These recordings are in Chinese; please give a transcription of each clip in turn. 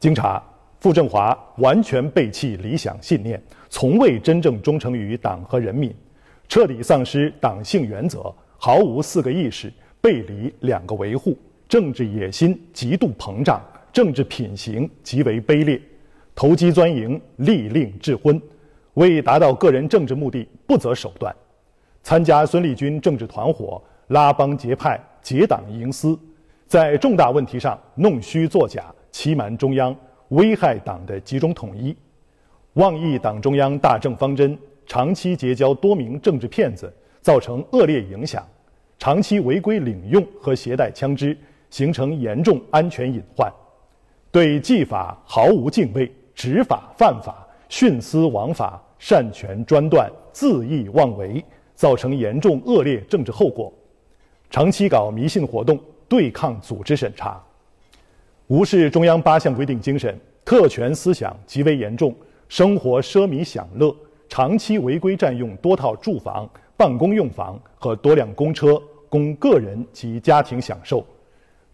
经查，傅政华完全背弃理想信念，从未真正忠诚于党和人民，彻底丧失党性原则，毫无四个意识，背离两个维护，政治野心极度膨胀，政治品行极为卑劣，投机钻营，利令智昏，为达到个人政治目的不择手段，参加孙立军政治团伙，拉帮结派，结党营私，在重大问题上弄虚作假。欺瞒中央，危害党的集中统一，妄议党中央大政方针，长期结交多名政治骗子，造成恶劣影响；长期违规领用和携带枪支，形成严重安全隐患；对纪法毫无敬畏，执法犯法，徇私枉法，擅权专断，恣意妄为，造成严重恶劣政治后果；长期搞迷信活动，对抗组织审查。无视中央八项规定精神，特权思想极为严重，生活奢靡享乐，长期违规占用多套住房、办公用房和多辆公车供个人及家庭享受，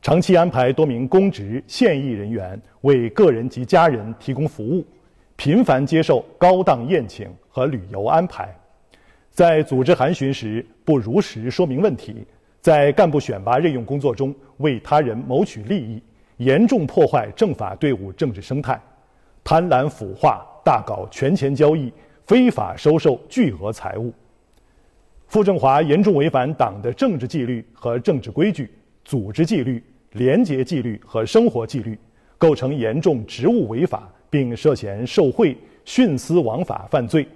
长期安排多名公职现役人员为个人及家人提供服务，频繁接受高档宴请和旅游安排，在组织函询时不如实说明问题，在干部选拔任用工作中为他人谋取利益。严重破坏政法队伍政治生态，贪婪腐化，大搞权钱交易，非法收受巨额财物。傅政华严重违反党的政治纪律和政治规矩、组织纪律、廉洁纪律和生活纪律，构成严重职务违法，并涉嫌受贿、徇私枉法犯罪，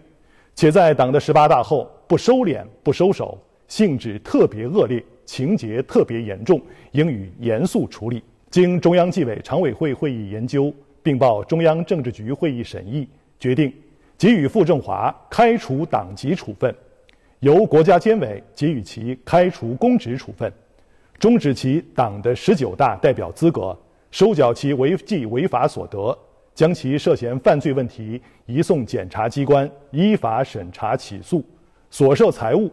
且在党的十八大后不收敛、不收手，性质特别恶劣，情节特别严重，应予严肃处理。经中央纪委常委会会议研究，并报中央政治局会议审议，决定给予傅政华开除党籍处分，由国家监委给予其开除公职处分，终止其党的十九大代表资格，收缴其违纪违法所得，将其涉嫌犯罪问题移送检察机关依法审查起诉，所涉财物。